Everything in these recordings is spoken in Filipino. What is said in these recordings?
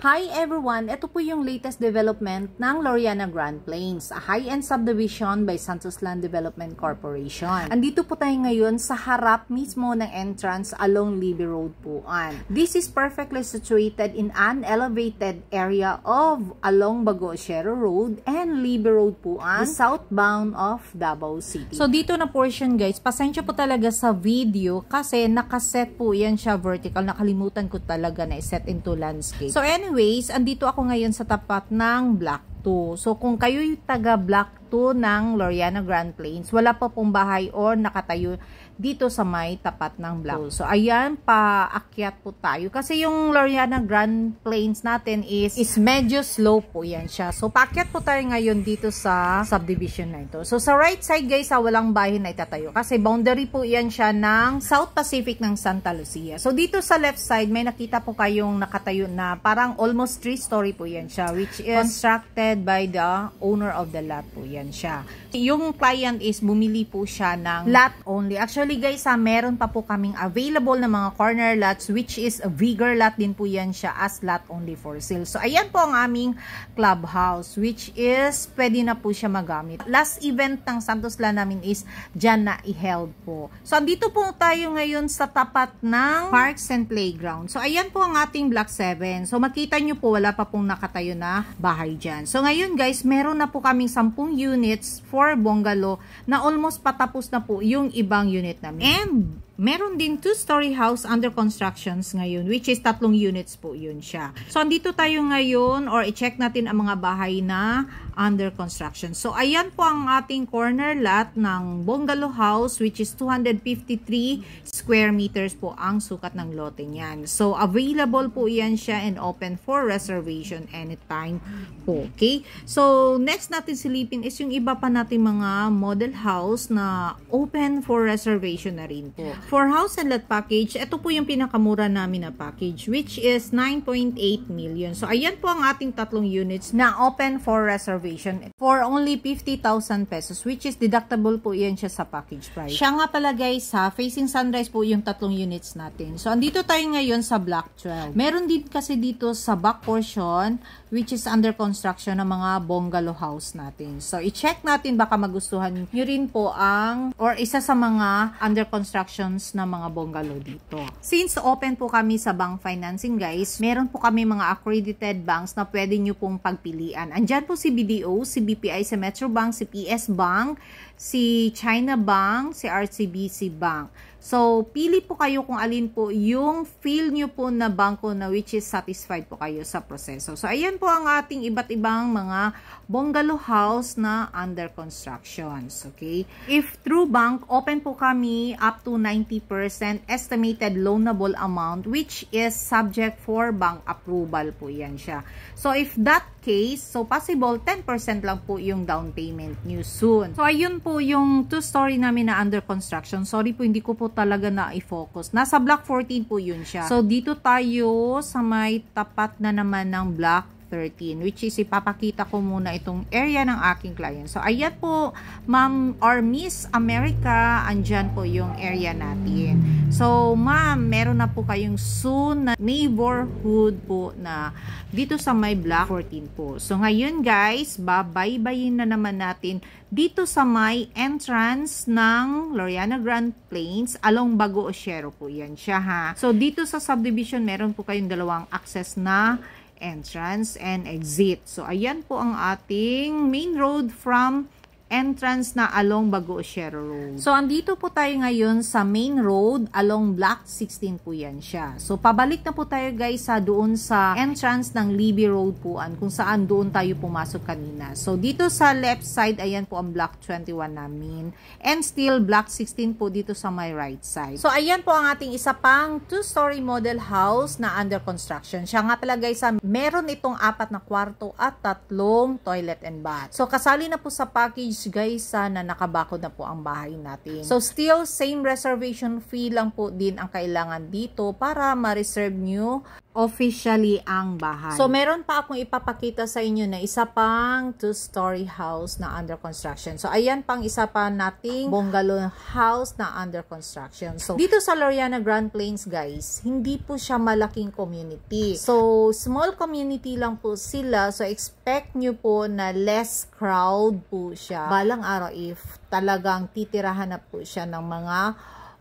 Hi everyone! Ito po yung latest development ng Loriana Grand Plains, a high-end subdivision by Santos Land Development Corporation. Andito po tayo ngayon sa harap mismo ng entrance along Libby Road po on. This is perfectly situated in an elevated area of along Bagoshero Road and Libby Road po on, the southbound of Davao City. So dito na portion guys, pasensya po talaga sa video kasi nakaset po yan siya vertical. Nakalimutan ko talaga na iset into landscape. So anyway, anyways, andito ako ngayon sa tapat ng Block 2. So, kung kayo yung taga Block 2 ng Loriano Grand Plains. Wala pa pong bahay or nakatayo dito sa may tapat ng block. Mm. So, ayan, paakyat po tayo. Kasi yung Loriano Grand Plains natin is, is medyo slow po yan siya. So, paakyat po tayo ngayon dito sa subdivision na ito. So, sa right side guys, sa walang bahay na itatayo. Kasi boundary po yan siya ng South Pacific ng Santa Lucia. So, dito sa left side, may nakita po kayong nakatayo na parang almost 3-story po yan siya. Which is constructed by the owner of the lot po yan. Ayan siya. Yung client is bumili po siya ng lot only. Actually guys, ha, ah, meron pa po kaming available na mga corner lots which is a bigger lot din po yan siya as lot only for sale. So ayan po ang aming clubhouse which is pwede na po siya magamit. Last event ng Santos La namin is dyan na i-held po. So dito po tayo ngayon sa tapat ng Parks and Playground. So ayan po ang ating Block 7. So makita nyo po wala pa pong nakatayo na bahay dyan. So ngayon guys, meron na po kaming 10 units for bungalow na almost patapos na po yung ibang unit namin. And meron din two-story house under constructions ngayon which is tatlong units po yun siya. So andito tayo ngayon or i-check natin ang mga bahay na under construction. So, ayan po ang ating corner lot ng bungalow house which is 253 square meters po ang sukat ng lote niyan. So, available po yan siya and open for reservation anytime po. Okay? So, next natin silipin is yung iba pa natin mga model house na open for reservation na rin po. For house and lot package, ito po yung pinakamura namin na package which is 9.8 million. So, ayan po ang ating tatlong units na open for reservation reservation for only 50,000 pesos which is deductible po yan siya sa package price. Siya nga pala guys ha, facing sunrise po yung tatlong units natin. So andito tayo ngayon sa block 12. Meron din kasi dito sa back portion which is under construction ng mga bungalow house natin. So i-check natin baka magustuhan nyo rin po ang or isa sa mga under constructions ng mga bungalow dito. Since open po kami sa bank financing guys, meron po kami mga accredited banks na pwede nyo pong pagpilian. Andyan po si BDO BPO, e si BPI sa Metrobank, si PS Bank, si China Bank, si RCBC Bank. So, pili po kayo kung alin po yung feel nyo po na banko na which is satisfied po kayo sa proseso. So, ayan po ang ating iba't ibang mga bungalow house na under construction. Okay? If through bank, open po kami up to 90% estimated loanable amount which is subject for bank approval po yan siya. So, if that case, so possible 10% lang po yung down payment nyo soon. So, ayun po po yung two-story namin na under construction. Sorry po, hindi ko po talaga na-focus. i Nasa block 14 po yun siya. So, dito tayo sa may tapat na naman ng block 13 which is ipapakita ko muna itong area ng aking client. So ayan po Ma'am or Miss America, andyan po yung area natin. So ma'am, meron na po kayong soon na neighborhood po na dito sa my block 14 po. So ngayon guys, babaybayin na naman natin dito sa my entrance ng Loriana Grand Plains along Bago Oshero po. Yan siya ha. So dito sa subdivision, meron po kayong dalawang access na entrance and exit. So ayan po ang ating main road from entrance na along Bagoosiero Road. So, andito po tayo ngayon sa main road along block 16 po yan siya. So, pabalik na po tayo guys sa doon sa entrance ng Libby Road po an, kung saan doon tayo pumasok kanina. So, dito sa left side, ayan po ang block 21 namin. And still, block 16 po dito sa my right side. So, ayan po ang ating isa pang two-story model house na under construction. Siya nga pala guys, ah, meron itong apat na kwarto at tatlong toilet and bath. So, kasali na po sa package is guys, sana nakabako na po ang bahay natin. So still, same reservation fee lang po din ang kailangan dito para ma-reserve nyo officially ang bahay. So, meron pa akong ipapakita sa inyo na isa pang two-story house na under construction. So, ayan pang isa pa nating bungalow house na under construction. So, dito sa Loriana Grand Plains, guys, hindi po siya malaking community. So, small community lang po sila. So, expect nyo po na less crowd po siya. Balang araw if talagang titirahan na po siya ng mga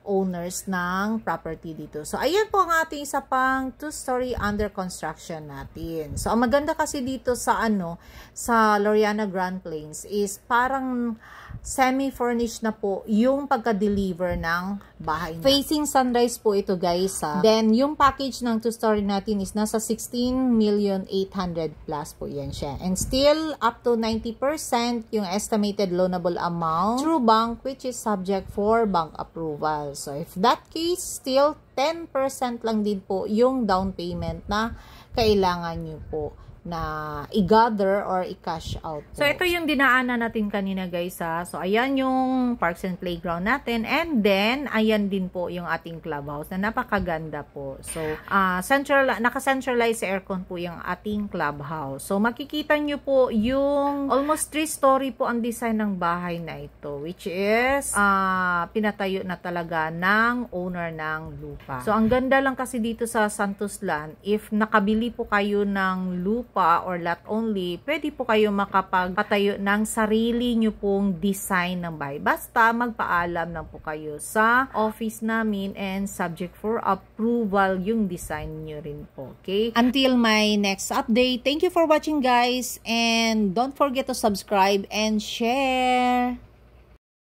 owners ng property dito. So, ayan po ang ating isa pang two-story under construction natin. So, ang maganda kasi dito sa ano, sa Loriana Grand Plains is parang semi-furnished na po yung pagka-deliver ng bahay. Na. Facing sunrise po ito guys. Ha? Then, yung package ng two-story natin is nasa 16 million 800 plus po yan siya. And still, up to 90% yung estimated loanable amount through bank which is subject for bank approval. So, if that case, still 10% lang din po yung down payment na kailangan nyo po na i-gather or i-cash out. So, ito yung dinaanan natin kanina guys ha. So, ayan yung parks and playground natin. And then, ayan din po yung ating clubhouse na napakaganda po. So, uh, central, naka-centralized aircon po yung ating clubhouse. So, makikita nyo po yung almost 3-story po ang design ng bahay na ito. Which is, uh, pinatayo na talaga ng owner ng lupa. So, ang ganda lang kasi dito sa Santos Land, if nakabili po kayo ng lupa, lupa or lot only, pwede po kayo makapagpatayo ng sarili nyo pong design ng bahay. Basta magpaalam lang po kayo sa office namin and subject for approval yung design nyo rin po. Okay? Until my next update, thank you for watching guys and don't forget to subscribe and share!